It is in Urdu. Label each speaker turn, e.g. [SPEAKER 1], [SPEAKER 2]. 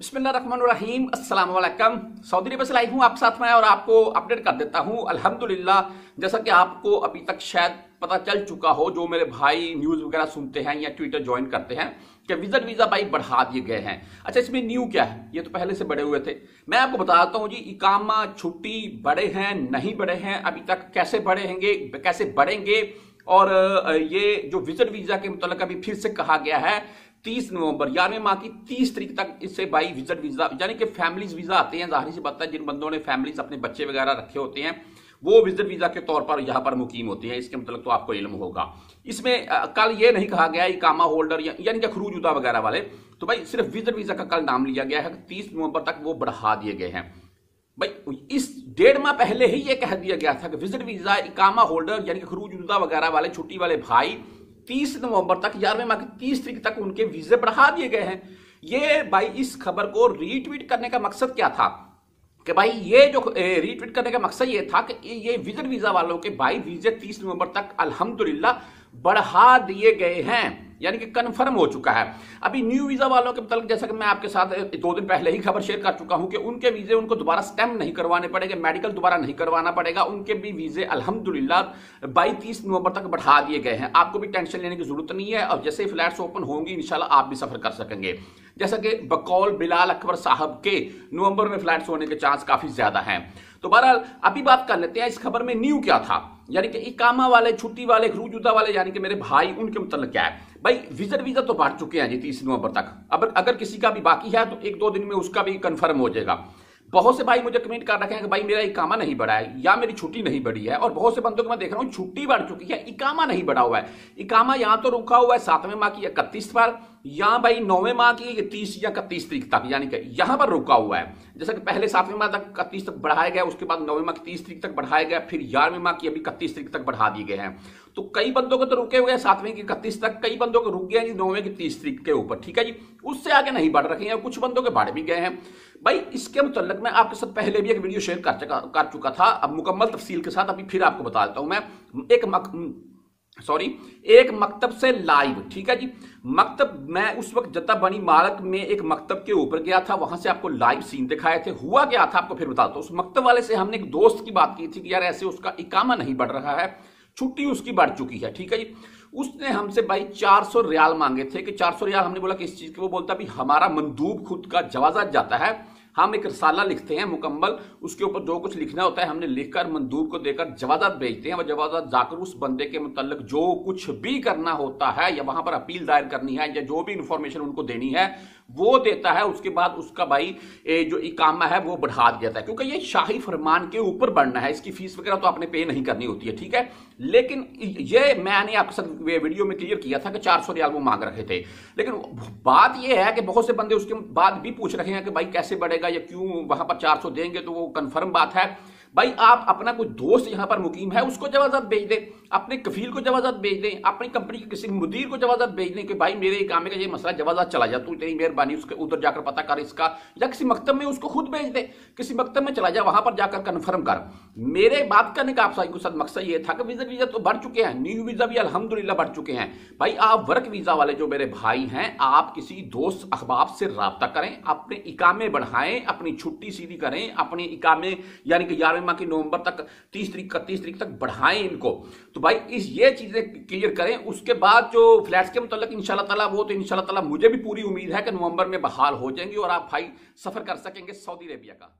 [SPEAKER 1] بسم اللہ الرحمن الرحیم السلام علیکم سعودی عرب سے لائی ہوں آپ ساتھ میں اور آپ کو اپڈیٹ کر دیتا ہوں الحمدللہ جیسا کہ آپ کو ابھی تک شاید پتہ چل چکا ہو جو میرے بھائی نیوز وغیرہ سنتے ہیں یا ٹویٹر جوائن کرتے ہیں کہ وزٹ ویزا بھائی بڑھا دیے گئے ہیں اچھا اس میں نیو کیا ہے یہ تو پہلے سے بڑے ہوئے تھے میں آپ کو بتاتا ہوں جی اکامہ چھٹی بڑے ہیں نہیں بڑے ہیں ابھی تک کیسے بڑھیں گے کیسے بڑھیں گے اور یہ جو وزٹ ویزا کے متعلق ابھی پھر سے کہا گیا ہے تیس نومبر یارویں ماہ کی تیس تاریخ تک اس سے بائی ویزا ویزا یعنی کہ فیملیز فیملیز آتے ہیں ظاہری ہے جن بندوں نے اپنے بچے وغیرہ رکھے ہوتے ہیں وہ وزٹ ویزا کے طور پر یہاں پر مقیم ہوتے ہیں اس اس کے تو آپ کو علم ہوگا میں کل یہ نہیں کہا گیا اکامہ ہولڈر یعنی کہ خروج ادا وغیرہ والے تو بھائی صرف وزٹ ویزا کا کل نام لیا گیا ہے تیس نومبر تک وہ بڑھا دیے گئے ہیں بھائی اس ڈیڑھ ماہ پہلے ہی یہ کہہ دیا گیا تھا کہ وزٹ ویزا اکامہ ہولڈر یعنی کہ خروج ادا وغیرہ والے چھٹی والے بھائی تیس نومبر تک یارویں ماہ کی تیس تاریخ تک ان کے ویزے بڑھا دیے گئے ہیں یہ بھائی اس خبر کو ری ٹویٹ کرنے کا مقصد کیا تھا کہ بھائی یہ جو ری ٹویٹ کرنے کا مقصد یہ تھا کہ یہ ویزا والوں کے بھائی ویزے تیس نومبر تک الحمدللہ بڑھا دیے گئے ہیں یعنی کہ کنفرم ہو چکا ہے ابھی نیو ویزا والوں کے جیسا کہ میں آپ کے ساتھ دو دن پہلے ہی خبر شیئر کر چکا ہوں کہ ان کے ویزے ان کو دوبارہ سٹیم نہیں کروانے پڑے گے میڈیکل دوبارہ نہیں کروانا پڑے گا ان کے بھی ویزے الحمدللہ بائی تیس نومبر تک بڑھا دیے گئے ہیں آپ کو بھی ٹینشن لینے کی ضرورت نہیں ہے اور جیسے فلیٹس اوپن ہوں گی انشاءاللہ آپ بھی سفر کر سکیں گے جیسا کہ بکول بلال اکبر صاحب کے نومبر میں فلیٹس ہونے کے چانس کافی زیادہ ہیں تو بہرحال ابھی بات کر لیتے ہیں اس خبر میں نیو کیا تھا یعنی کہ اکامہ والے چھٹی والے روجودہ والے یعنی کہ میرے بھائی ان کے متعلق کیا ہے بھائی ویزر ویزا تو بھر چکے ہیں جی تیس نومبر تک اب اگر کسی کا بھی باقی ہے تو ایک دو دن میں اس کا بھی کنفرم ہو جائے گا بہت سے بھائی مجھے کمنٹ کر رکھے ہیں کہ بھائی میرا اکامہ نہیں بڑھا ہے یا میری چھٹی نہیں بڑھی ہے اور بہت سے بندوں کو میں دیکھ رہا ہوں چھٹی بڑھ چکی ہے اکامہ نہیں بڑھا ہوا ہے اکامہ یہاں تو رکھا ہوا ہے ساتویں ماہ کی اکتیس پر یا بھائی نویں ماہ کی تیس یا اکتیس تاریخ تک یعنی کہ یہاں پر رکا ہوا ہے جیسا کہ پہلے ساتویں ماہ تک اکتیس تک بڑھایا گیا اس کے بعد نویں ماہ کی تیس تاریخ تک بڑھایا گیا پھر گیارہویں ماہ کی ابھی اکتیس تاریخ تک بڑھا دی گئے ہیں تو کئی بندوں کو رکے ہوئے ہیں ساتویں اکتیس تک کئی بندوں کو رک گئے جی نویں کی تیس تاریخ کے اوپر ٹھیک ہے جی اس سے آگے نہیں بڑھ رکھے ہیں کچھ بندوں کے بڑھ بھی گئے ہیں بھائی اس کے متعلق میں آپ کے ساتھ پہلے بھی ایک ویڈیو شیئر کر چکا کر چکا تھا اب مکمل تفصیل کے ساتھ ابھی پھر آپ کو بتا دیتا ہوں میں ایک مک... سوری ایک مکتب سے لائیو ٹھیک ہے جی مکتب میں اس وقت جتہ بنی مارک میں ایک مکتب کے اوپر گیا تھا وہاں سے آپ کو لائیو سین دکھائے تھے ہوا کیا تھا آپ کو پھر بتاتا ہوں اس مکتب والے سے ہم نے ایک دوست کی بات کی تھی کہ یار ایسے اس کا اکامہ نہیں بڑھ رہا ہے چھٹی اس کی بڑھ چکی ہے ٹھیک ہے جی اس نے ہم سے بھائی چار سو ریال مانگے تھے کہ چار سو ریال ہم نے بولا کہ اس چیز وہ بولتا بھی ہمارا مندوب خود کا جوازات جاتا ہے ہم ایک رسالہ لکھتے ہیں مکمل اس کے اوپر جو کچھ لکھنا ہوتا ہے ہم نے لکھ کر مندوب کو دے کر جوازات بھیجتے ہیں وہ جوازات جا کر اس بندے کے متعلق جو کچھ بھی کرنا ہوتا ہے یا وہاں پر اپیل دائر کرنی ہے یا جو بھی انفارمیشن ان کو دینی ہے وہ دیتا ہے اس کے بعد اس کا بھائی جو اکامہ ہے وہ بڑھا دیتا ہے کیونکہ یہ شاہی فرمان کے اوپر بڑھنا ہے اس کی فیس وغیرہ تو آپ نے پے نہیں کرنی ہوتی ہے ٹھیک ہے لیکن یہ میں نے آپ کے ساتھ ویڈیو میں کلیئر کیا تھا کہ چار سو ریال وہ مانگ رہے تھے لیکن بات یہ ہے کہ بہت سے بندے اس کے بعد بھی پوچھ رہے ہیں کہ بھائی کیسے بڑھے گا یا کیوں وہاں پر چار سو دیں گے تو وہ کنفرم بات ہے بھائی آپ اپنا کوئی دوست یہاں پر مقیم ہے اس کو جوازات بھیج دیں اپنے کفیل کو جوازات بھیج دیں اپنی کمپنی کے کسی مدیر کو جوازات بھیج دیں کہ بھائی میرے کامے کا یہ مسئلہ جوازات چلا جاتا تو تیری مہربانی مہربانی اس کے ادھر جا کر پتا کر اس کا یا کسی مکتب میں اس کو خود بھیج دے کسی مکتب میں چلا جا وہاں پر جا کر کنفرم کر میرے بات کرنے کا آپ سائی کو ساتھ مقصد یہ تھا کہ ویزا ویزا تو بڑھ چکے ہیں نیو ویزا بھی الحمدللہ بڑھ چکے ہیں بھائی آپ ورک ویزا والے جو میرے بھائی ہیں آپ کسی دوست احباب سے رابطہ کریں اپنے اکامے بڑھائیں اپنی چھٹی سیدھی کریں اپنے اکامے یعنی کہ گیارہویں ماہ کی نومبر تک تیس تاریخ تیس تاریخ تک بڑھائیں ان کو تو بھائی اس یہ چیزیں کلیئر کریں اس کے بعد جو فلیٹس کے متعلق ان شاء اللہ تعالیٰ وہ تو ان شاء اللہ تعالیٰ مجھے بھی پوری امید ہے کہ نومبر نومبر میں بحال ہو جائیں گی اور آپ بھائی سفر کر سکیں گے سعودی عربیہ کا